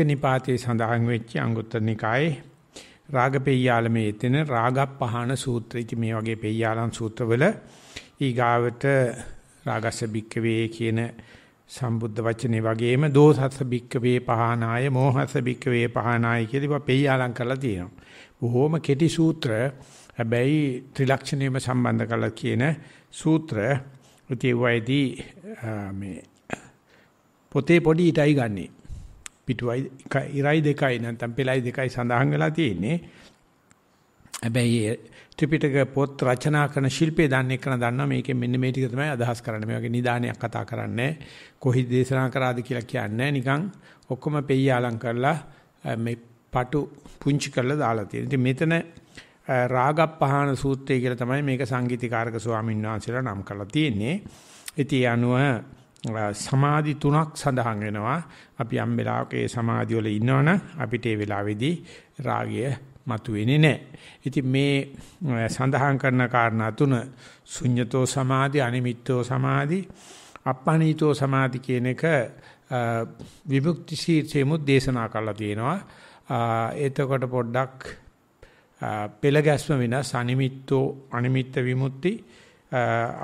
නිපාතේ සඳහන් වෙච්ච අංගුත්තර නිකායේ රාගපෙය්‍යාලමේ එතන රාගප්පහාන සූත්‍රය. ඉතින් මේ වගේ පෙය්‍යාලම් සූත්‍රවල ඊගාවට රාගස්ස බික්කවේ කියන සම්බුද්ධ වචනේ වගේම දෝසස්ස බික්කවේ පහනාය මෝහස්ස බික්කවේ පහනාය කියලා පෙය්‍යාලම් කරලා තියෙනවා. බොහොම කෙටි සූත්‍ර. හැබැයි ත්‍රිලක්ෂණයම සම්බන්ධ කරලා කියන සූත්‍ර උතිවයිදී මේ පොතේ පොඩි ඊටයි ගන්නේ. පිටුවයි ඉරයි දෙකයි නැත්නම් පෙළයි දෙකයි සඳහන් වෙලා තියෙන්නේ. හැබැයි ත්‍රිපිටක පොත් රචනා කරන ශිල්පයේ දන්නේ කරන දන්නා මේකෙන් මෙන්න මේ ටික තමයි අදහස් කරන්නේ. මේ වගේ නිදානයක් කතා කරන්නේ. කොහි දේශනා කරාද කියලා කියන්නේ නිකන් ඔක්කොම පෙయ్యාලම් කරලා මේ පටු පුංචි කරලා දාලා තියෙනවා. ඉතින් මෙතන රාගප්පහාන සූත්‍රය කියලා තමයි මේක සංගීතීකාරක ස්වාමීන් වහන්සේලා නම් කරලා තියෙන්නේ. ඉතින් අනුව සමාධි තුනක් සඳහන් වෙනවා. අපි යම් වෙලාවක ඒ සමාධිය වල ඉන්නවනම් අපිට ඒ වෙලාවේදී රාගය මතුවෙන්නේ නැහැ. ඉතින් මේ සඳහන් කරන කාරණා තුන ශුඤ්‍යතෝ සමාධි, අනිමිත්තෝ සමාධි, අපහනීතෝ සමාධි කියන එක විමුක්ති සීතේමුත් දේශනා කරලා තියෙනවා. එතකොට පොඩ්ඩක් පෙළ ගැස්ම වෙනස් අනිමිත්තෝ අනිමිත්ත විමුක්ති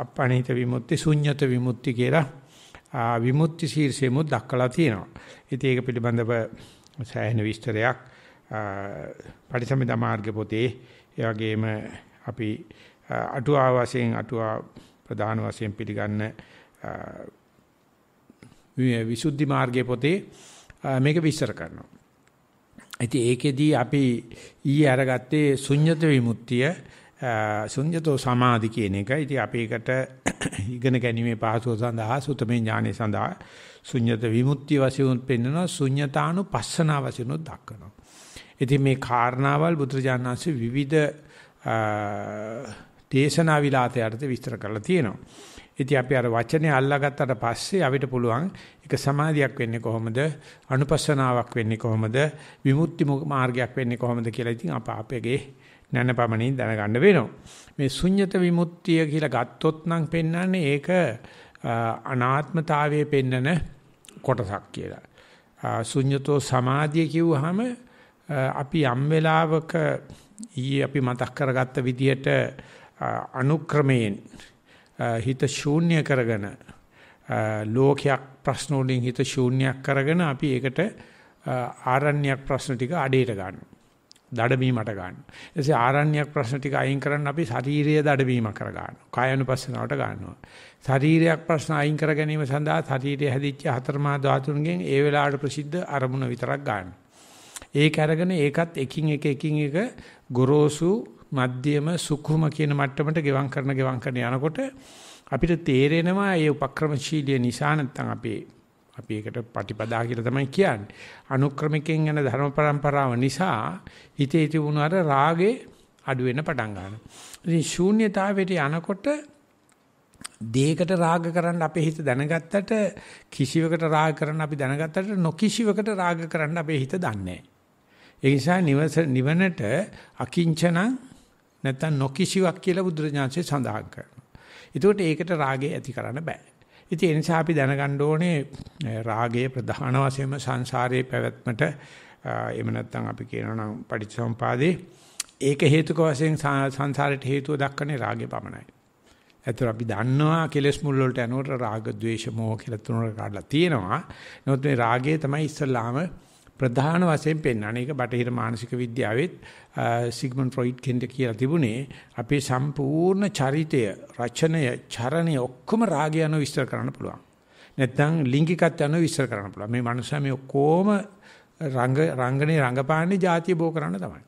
අපහනීත විමුක්ති ශුඤ්‍යත විමුක්ති කියලා විමුක්ති ශීර්ෂෙමුත් දක්වලා තියෙනවා. ඉතින් ඒක පිළිබඳව සෑහෙන විස්තරයක් පටිසම්භිදා මාර්ග පොතේ ඒ වගේම අපි අටුවා වශයෙන් අටුවා ප්‍රධාන වශයෙන් පිළිගන්න විසුද්ධි මාර්ගයේ පොතේ මේක විස්තර කරනවා. ඉතින් ඒකෙදී අපි ඊයේ අරගත්තේ ශුන්්‍යත විමුක්තිය ශුන්්‍යතෝ සමාධි කියන එක. ඉතින් අපි ඒකට ඉගෙන ගැනීමේ පහසුව සඳහා සුතමේ ඥානය සඳහා ශුන්්‍යත විමුක්තිය වශයෙන් පෙන්වනවා ශුන්්‍යතානුපස්සන වශයෙන් දක්වනවා. ඉතින් මේ කාරණාවල් බුදුරජාණන්සේ විවිධ දේශනා විලාතයට විස්තර කරලා තියෙනවා. ඉතින් අපි අර වචනේ අල්ලාගත්තට පස්සේ අපිට පුළුවන් ඒක සමාධියක් වෙන්නේ කොහොමද? අනුපස්සනාවක් වෙන්නේ කොහොමද? විමුක්ති මාර්ගයක් වෙන්නේ කොහොමද කියලා ඉතින් අප අපගේ නැනපමණින් දැනගන්න වෙනවා. මේ ශුන්්‍යත විමුක්තිය කියලා ගත්තොත් නම් පෙන්වන්නේ ඒක අනාත්මතාවයේ පෙන්නන කොටසක් කියලා. ශුන්්‍යතෝ සමාධිය කිව්වහම අපි යම් වෙලාවක ඊයේ අපි මතක් කරගත්ත විදියට අනුක්‍රමයෙන් හිත ශූන්‍ය කරගෙන ලෝකයක් ප්‍රශ්න වලින් හිත ශූන්‍යයක් කරගෙන අපි ඒකට ආරණ්‍යයක් ප්‍රශ්න ටික අඩේට ගන්නවා. දඩබීමට ගන්නවා. එතසේ ආරණ්‍යයක් ප්‍රශ්න ටික අයින් කරන්න අපි ශාරීරිය දඩබීම කර ගන්නවා. කායानुපස්සනාවට ගන්නවා. ශාරීරියක් ප්‍රශ්න අයින් කර ගැනීම සඳහා ශාරීරිය හැදිච්ච හතරමා ධාතුන්ගෙන් ඒ වෙලාවට ප්‍රසිද්ධ අරමුණ විතරක් ගන්නවා. ඒක අරගෙන ඒකත් එකින් එක එකින් එක ගොරෝසු මධ්‍යම සුඛුම කියන මට්ටමට ගෙවම් කරන ගෙවම් කරන යනකොට අපිට තේරෙනවා මේ උපක්‍රමශීලිය නිසා නැත්තම් අපේ අපි ඒකට ප්‍රතිපදා කියලා තමයි කියන්නේ. අනුක්‍රමිකෙන් යන ධර්ම પરම්පරාව නිසා හිතේ තිබුණු අර රාගේ අඩු වෙන පටන් ගන්නවා. ඉතින් ශූන්‍යතාවයට යනකොට දේකට රාග කරන්න අපේ හිත දැනගත්තට කිසිවකට රාග කරන්න අපි දැනගත්තට නොකිසිවකට රාග කරන්න අපේ හිත දන්නේ ඒ නිසා නිවස නිවනට අකිංචන නැත්තම් නොකිසිවක් කියලා බුදුරජාන්සේ සඳහන් කරනවා. ඒකට ඒකට රාගය ඇති කරන්න බෑ. ඉතින් ඒ නිසා අපි දැනගන්න ඕනේ රාගයේ ප්‍රධාන වශයෙන්ම සංසාරයේ පැවැත්මට එහෙම නැත්නම් අපි කියනවා නම් පටිච්චසමුපාදේ ඒක හේතුක වශයෙන් සංසාරයට හේතුව දක්වන්නේ රාගය පමණයි. ඇතර අපි දන්නවා කෙලස් මුල් වලට යනකොට රාග ద్వේෂ මෝහ කියලා තුනකට කඩලා තියෙනවා. නමුත් මේ රාගය තමයි ඉස්සල්ලාම ප්‍රධාන වශයෙන් පෙන්වන්නේ. ඒක බටහිර මානසික විද්‍යාවෙත් සිග්මන්ඩ් ෆ්‍රොයිඩ් කෙනෙක් කියලා තිබුණේ අපේ සම්පූර්ණ චරිතය, රචනය, චරණය ඔක්කොම රාගය අනුව විස්තර කරන්න පුළුවන්. නැත්නම් ලිංගිකත්වය අනුව විස්තර කරන්න පුළුවන්. මේ මනුස්සයා මේ ඔක්කොම රංග රංගනේ රංගපාන්නේ ಜಾතිය බෝ කරන්න තමයි.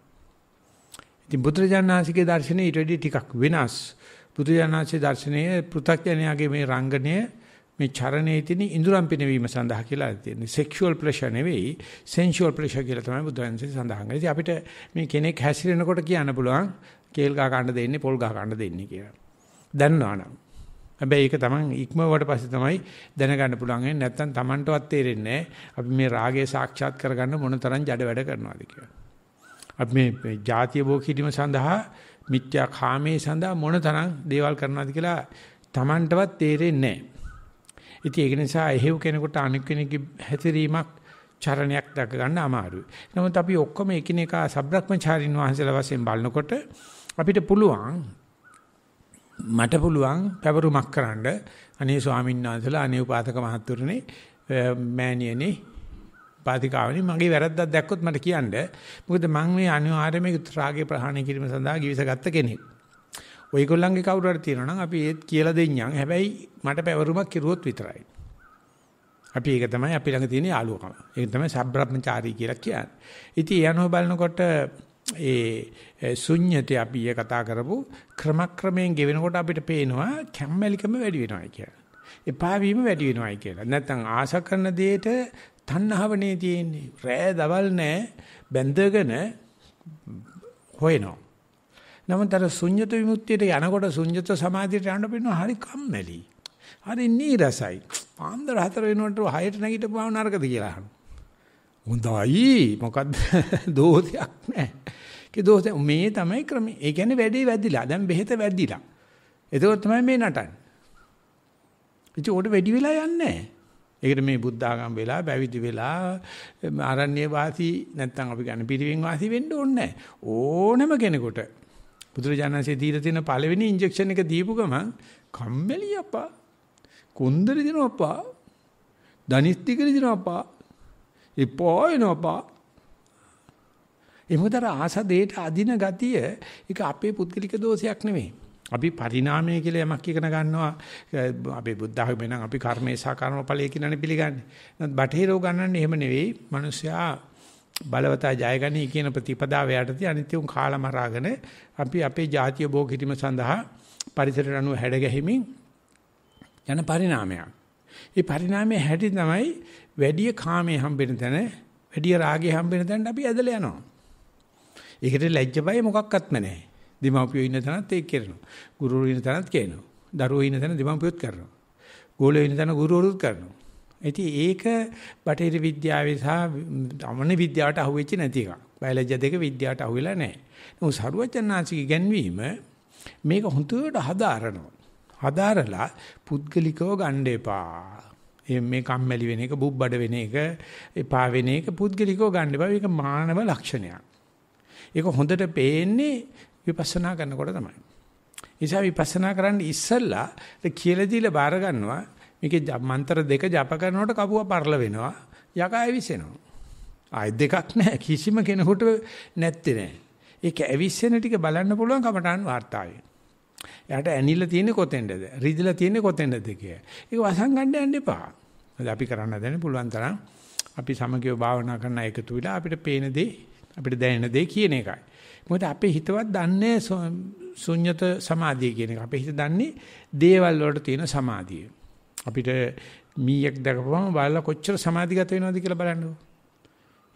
ඉතින් බුදුරජාණන්සේගේ දර්ශනේ ඊට වඩා ටිකක් වෙනස්. බුදුරජාණන්සේ දර්ශනයේ පෘථග්ජනයාගේ මේ රංගනයේ මේ චරණයේ තියෙන ඉඳුරම් පිනවීම සඳහා කියලා තියෙන්නේ. සෙක්ෂුවල් ප්‍රෙෂර් නෙවෙයි, සෙන්ෂුවල් ප්‍රෙෂර් කියලා තමයි බුදුන්සේ සඳහන් කරන්නේ. ඉතින් අපිට මේ කෙනෙක් හැසිරෙනකොට කියන්න පුළුවන් කේල් ගහ ගන්න දෙන්නේ, පොල් ගහ ගන්න දෙන්නේ කියලා. දන්නවනම්. හැබැයි ඒක තමන් ඉක්මවට පස්සේ තමයි දැනගන්න පුළුවන්. නැත්නම් Tamanටවත් තේරෙන්නේ අපි මේ රාගය සාක්ෂාත් කරගන්න මොනතරම් ජඩ වැඩ කරනවද කියලා. අපි මේ ජාතිය බෝ කිරීම සඳහා මිත්‍යා කාමයේ සඳහා මොනතරම් දේවල් කරනවද කියලා Tamanටවත් තේරෙන්නේ නැහැ. ඉතින් ඒක නිසා එහෙව් කෙනෙකුට අනෙක් කෙනෙක්ගේ හැසිරීමක් චරණයක් දක ගන්න අමාරුයි. නමුත් අපි ඔක්කොම එකිනෙකා සබ්‍රක්‍මචාරින් වහන්සේලා වශයෙන් බලනකොට අපිට පුළුවන් මට පුළුවන් පැවරුමක් කරන්න අනේ ස්වාමීන් වහන්සේලා අනේ උපාසක මහත්තුරුනේ මෑණියනේ පාතිකාවනි මගේ වැරද්දක් දැක්කොත් මට කියන්න. මොකද මම මේ අනිවාර්යයෙන්ම රාගේ ප්‍රහාණය කිරීම සඳහා ගිවිසගත්ත කෙනෙක්. ඔයගොල්ලන්ගේ කවුරු හරි තියෙනවා නම් අපි ඒත් කියලා දෙන්නම්. හැබැයි මට පැවරුමක් කිරුවොත් විතරයි. අපි ඒක තමයි අපි ළඟ තියෙන යාළුවකම. ඒක තමයි සබ්‍රහ්මචාරී කියලා කියන්නේ. ඉතින් ඒ අනුව බලනකොට ඒ ශුන්්‍යතේ අපි ඊ කතා කරපු ක්‍රමක්‍රමයෙන් ගෙවෙනකොට අපිට පේනවා කැම්මැලිකම වැඩි වෙනවායි කියලා. එපා වීම වැඩි වෙනවායි කියලා. නැත්තම් ආශ කරන දෙයට තණ්හාවනේ තියෙන්නේ. රෑ දවල් නැහැ බැඳගෙන හොයනවා. නමුත් අර ශුන්්‍යත විමුක්තියට යනකොට ශුන්්‍යත සමාධියට යන්න බිනවා හරි කම්මැලි. හරි නීරසයි. පාන්දර හතර වෙනකොට හයට නැගිටපුවාම නරකද කියලා අහනවා. හොඳයි. මොකද්ද දෝෂයක් නැහැ. කි දෝෂ මේ තමයි ක්‍රමය. ඒ කියන්නේ වැඩේ වැඩිලා. දැන් බෙහෙත වැඩිලා. එතකොට තමයි මේ නටන්නේ. ඉතින් උඩ වැඩි වෙලා යන්නේ නැහැ. ඒකට මේ බුද්ධ ආගම් වෙලා පැවිදි වෙලා ආරණ්‍ය වාසී නැත්නම් අපි ගන්න පිරිවෙන් වාසී වෙන්න ඕනේ ඕනම කෙනෙකුට බුදුරජාණන්සේ දීලා තියෙන පළවෙනි ඉන්ජෙක්ෂන් එක දීපු ගමන් කම්මැලි අප්පා කොන්දරි දෙනවා අප්පා ධනිස්ති කර දෙනවා අප්පා එපා එනවා අප්පා එමුදර ආස දෙයට අදින ගතිය ඒක අපේ පුද්ගලික දෝෂයක් නෙමෙයි අපි පරිණාමය කියලා යමක් ඉගෙන ගන්නවා අපේ බුද්ධ ආගමේ නම් අපි කර්මේ සහ කර්මඵලයේ කියලානේ පිළිගන්නේ. නමුත් බටහිරෝ ගන්නන්නේ එහෙම නෙවෙයි. මිනිස්සයා බලවතා ජයගනී කියන ප්‍රතිපදාව යටතේ අනිත්‍යුන් කාලමරාගෙන අපි අපේ ජාතිය බෝ කිරීම සඳහා පරිසරයට අනුව හැඩ ගැහිමින් යන පරිණාමයක්. ඒ පරිණාමයේ හැටි තමයි වැඩි කාමයේ හම්බෙන තැන, වැඩි රාගයේ හම්බෙන තැනට අපි ඇදලා යනවා. ඒකට ලැජ්ජ බය මොකක්වත්ම නැහැ. දීමෝපියෝ ඉන්න තැනත් ඒක කරනවා. ගුරුවරු ඉන්න තැනත් කියනවා. දරුවෝ ඉන්න තැන දීමෝපියොත් කරනවා. ගෝලයෝ ඉන්න තැන ගුරුවරුත් කරනවා. ඉතින් ඒක බටහිර විද්‍යාවේ සහ අමන විද්‍යාවට අහුවෙච්ච නැති එකක්. බයලජ්‍ය දෙක විද්‍යාවට අහුවෙලා නැහැ. නමුත් සරුවචනාංශික ඉගැන්වීම මේක හොඳට හදාරනවා. හදාරලා පුද්ගලිකව ගන්න එපා. මේ කම්මැලි වෙන එක, බුබ්බඩ වෙන එක, එපා වෙන එක පුද්ගලිකව ගන්න එපා. ඒක මානව ලක්ෂණයක්. ඒක හොඳට පේන්නේ විපස්සනා කරනකොට තමයි. ඒ නිසා විපස්සනා කරන්න ඉස්සෙල්ලා කියලා දීලා බාර ගන්නවා මේකේ මන්ත්‍ර දෙක ජප කරනකොට කපුව පරල වෙනවා. යකා ඇවිස්සෙනවා. ආයෙත් දෙකක් නැහැ. කිසිම කෙනෙකුට නැත්තේ නෑ. ඒක ඇවිස්සෙන ටික බලන්න පුළුවන් කමටාන් වාර්තාවේ. එයාට ඇනිලා තියෙන්නේ කොතෙන්ද? රිදිලා තියෙන්නේ කොතෙන්ද කිය. ඒක වසංගන්න යන්න එපා. අපි කරන්න දෙන්නේ පුළුවන් තරම් අපි සමගියව භාවනා කරන එකතු වෙලා අපිට පේන දේ අපිට දැනෙන දේ කියන එකයි. මොකද අපේ හිතවත් දන්නේ ශුන්්‍යත සමාධිය කියන එක. අපේ හිත දන්නේ දේවල් වලට තියෙන සමාධිය. අපිට මීයක් දැකපුවම බලලා කොච්චර සමාධිගත වෙනවද කියලා බලන්නකෝ.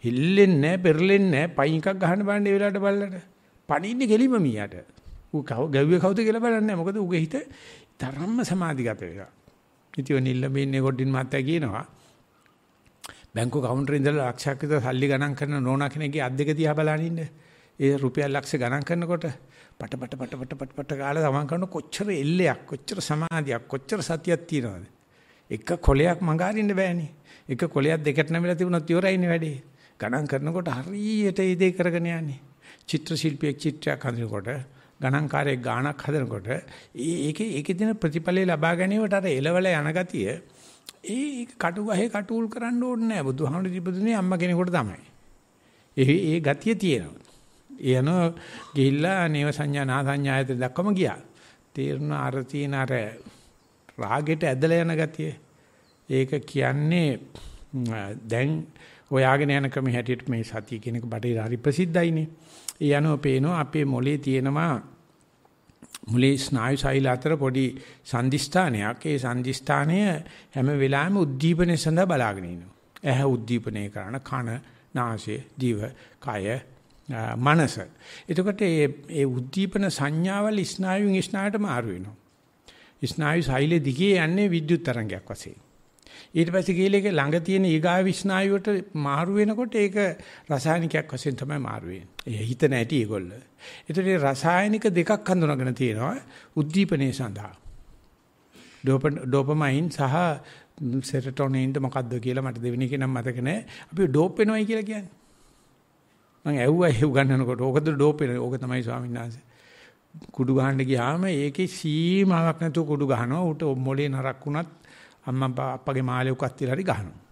හිල්ලෙන්නේ නැහැ, පෙරලෙන්නේ නැහැ, පයින් එකක් ගහන්න බලන්න ඒ වෙලාවට බලලට. පණින්නේ ගෙලිම මීයට. ඌ කව ගැව්වේ කවුද කියලා බලන්නේ මොකද ඌගේ හිත තරම්ම සමාධිගත වෙලා. ඉතින් නිල්ලම ඉන්නේ කොඩින් මහත්තයා කියනවා බැංකු කවුන්ටරේ ඉඳලා ලක්ෂයක් විතර සල්ලි ගණන් කරන නෝනා කෙනෙක්ගේ අත් දෙක දිහා බලන ඉන්න. ඒ රුපියල් ලක්ෂ ගණන් කරනකොට පට පට පට පට පට පට ගාලා ගමන් කරන කොච්චර එල්ලයක් කොච්චර සමාධියක් කොච්චර සතියක් තියනවද? එක කොලයක් මඟහරින්න බෑනේ. එක කොලයක් දෙකට නැමිලා තිබුණොත් ඉවරයිනේ වැඩේ. ගණන් කරනකොට හරියට ඒ දේ කරගෙන යන්නේ. චිත්‍ර ශිල්පියෙක් චිත්‍රයක් හදනකොට ගණන්කාරයෙක් ගාණක් හදනකොට ඒකේ ඒකේ දෙන ප්‍රතිඵලය ලබා ගැනීමට අර එලවල යන ගතිය ඒ කටු ගහේ කටූල් කරන්න ඕනේ නැහැ. බුදුහාමුදුරු දීපදුනේ අම්මා කෙනෙකුට තමයි. ඒ ඒ ගතිය තියෙනවා. ඒ යන ගිහිල්ලා නේව සංඥා නා සංඥායත දක්වම ගියා. තේරුණා අර තියෙන අර රාගෙට ඇදලා යන ගතිය. ඒක කියන්නේ දැන් ඔයාගෙන යන ක්‍රම හැටියට මේ සතිය කියන එක බටේ හරි ප්‍රසිද්ධයිනේ. ඒ අනුව පේනවා අපේ මොලේ තියෙනවා මුලේ ස්නායු සෛල අතර පොඩි සංදිස්ථානයක්. ඒ සංදිස්ථානය හැම වෙලාවෙම උද්දීපනය සඳහා බලාගෙන ඉනවා. ඇහැ උද්දීපනය කරන කන, නාසය, දිව, කය, මනස. එතකොට මේ උද්දීපන සංඥාවල් ස්නායුන් ස්නායට මාරු වෙනවා. ස්නායු සෛලෙ දිගේ යන්නේ විද්‍යුත් තරංගයක් වශයෙන්. ඊට පස්සේ කියලා ඒක ළඟ තියෙන ඊගාව ස්නායුවට මාරු වෙනකොට ඒක රසායනිකයක් වශයෙන් තමයි මාරු වෙන්නේ. ඒ හිතන ඇටි ඒගොල්ල. ඒතර රසායනික දෙකක් හඳුනාගෙන තියෙනවා උද්දීපනයේ සඳහා. ඩෝපමයින් සහ සෙරටොනින්ද මොකද්ද කියලා මට දෙවෙනි එක නම් මතක නැහැ. අපි ඩෝප් වෙනවයි කියලා කියන්නේ. මම ඇහුවා ඒ උගන්වනකොට ඕකද ඩෝප් වෙනවා. ඕක තමයි ස්වාමීන් වහන්සේ. කුඩු ගහන්න ගියාම ඒකේ සීමාවක් නැතුව කුඩු ගහනවා. උට මොලේ නරක් වුණත් අම්මා අප්පගේ මාළේ උකත් තියලා හරි ගහනවා.